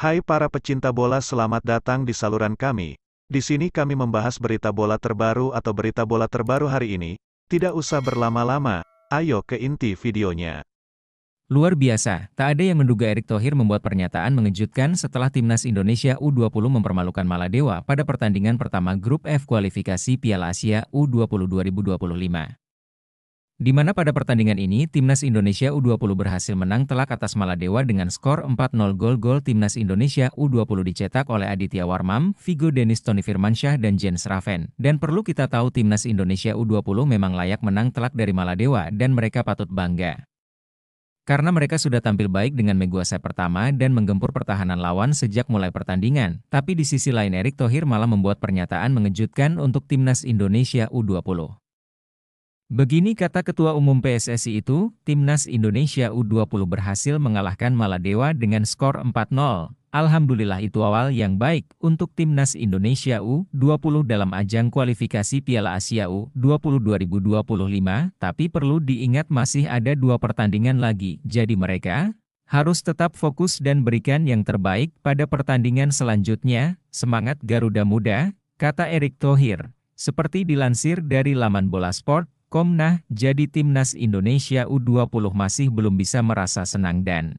Hai para pecinta bola selamat datang di saluran kami. Di sini kami membahas berita bola terbaru atau berita bola terbaru hari ini. Tidak usah berlama-lama, ayo ke inti videonya. Luar biasa, tak ada yang menduga Erick Thohir membuat pernyataan mengejutkan setelah timnas Indonesia U20 mempermalukan Maladewa pada pertandingan pertama grup F kualifikasi Piala Asia U20 2025 di mana pada pertandingan ini Timnas Indonesia U20 berhasil menang telak atas Maladewa dengan skor 4-0 gol-gol Timnas Indonesia U20 dicetak oleh Aditya Warmam, Vigo Denis Tony Firmansyah dan Jens Raven. Dan perlu kita tahu Timnas Indonesia U20 memang layak menang telak dari Maladewa dan mereka patut bangga. Karena mereka sudah tampil baik dengan Meguasai pertama dan menggempur pertahanan lawan sejak mulai pertandingan. Tapi di sisi lain Erick Thohir malah membuat pernyataan mengejutkan untuk Timnas Indonesia U20. Begini kata Ketua Umum PSSI itu, Timnas Indonesia U20 berhasil mengalahkan Maladewa dengan skor 4-0. Alhamdulillah itu awal yang baik untuk Timnas Indonesia U20 dalam ajang kualifikasi Piala Asia U20 2025, tapi perlu diingat masih ada dua pertandingan lagi, jadi mereka harus tetap fokus dan berikan yang terbaik pada pertandingan selanjutnya, semangat Garuda Muda, kata Erick Thohir. Seperti dilansir dari laman Bola Sport, Komnah, jadi timnas Indonesia U20 masih belum bisa merasa senang dan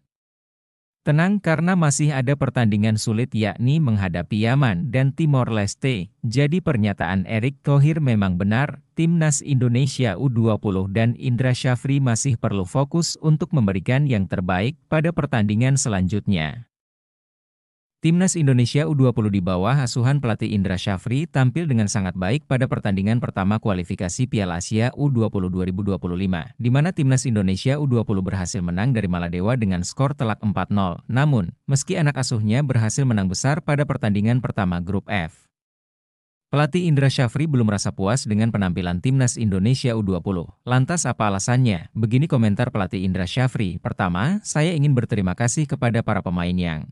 tenang karena masih ada pertandingan sulit yakni menghadapi Yaman dan Timor Leste. Jadi pernyataan Erick Thohir memang benar, timnas Indonesia U20 dan Indra Syafri masih perlu fokus untuk memberikan yang terbaik pada pertandingan selanjutnya. Timnas Indonesia U20 di bawah asuhan pelatih Indra Syafri tampil dengan sangat baik pada pertandingan pertama kualifikasi Piala Asia U20 2025, di mana Timnas Indonesia U20 berhasil menang dari Maladewa dengan skor telak 4-0. Namun, meski anak asuhnya berhasil menang besar pada pertandingan pertama grup F, pelatih Indra Syafri belum merasa puas dengan penampilan Timnas Indonesia U20. Lantas apa alasannya? Begini komentar pelatih Indra Syafri. Pertama, saya ingin berterima kasih kepada para pemain yang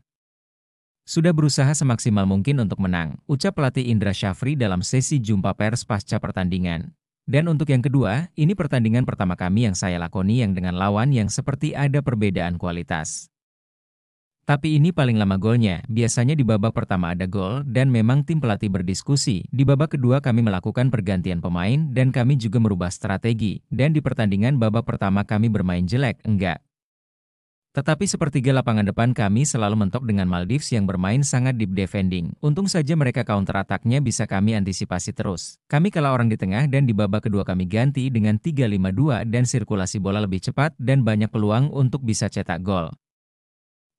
sudah berusaha semaksimal mungkin untuk menang, ucap pelatih Indra Syafri dalam sesi jumpa pers pasca pertandingan. Dan untuk yang kedua, ini pertandingan pertama kami yang saya lakoni yang dengan lawan yang seperti ada perbedaan kualitas. Tapi ini paling lama golnya, biasanya di babak pertama ada gol dan memang tim pelatih berdiskusi. Di babak kedua kami melakukan pergantian pemain dan kami juga merubah strategi. Dan di pertandingan babak pertama kami bermain jelek, enggak. Tetapi sepertiga lapangan depan kami selalu mentok dengan Maldives yang bermain sangat deep defending. Untung saja mereka counter attack-nya bisa kami antisipasi terus. Kami kalah orang di tengah dan di babak kedua kami ganti dengan 3-5-2 dan sirkulasi bola lebih cepat dan banyak peluang untuk bisa cetak gol.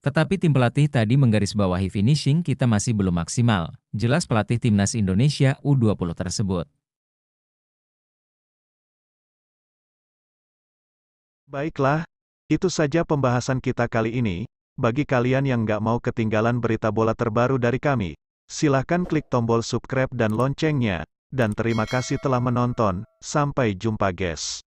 Tetapi tim pelatih tadi menggarisbawahi finishing kita masih belum maksimal. Jelas pelatih timnas Indonesia U20 tersebut. Baiklah, itu saja pembahasan kita kali ini, bagi kalian yang nggak mau ketinggalan berita bola terbaru dari kami, silahkan klik tombol subscribe dan loncengnya, dan terima kasih telah menonton, sampai jumpa guys.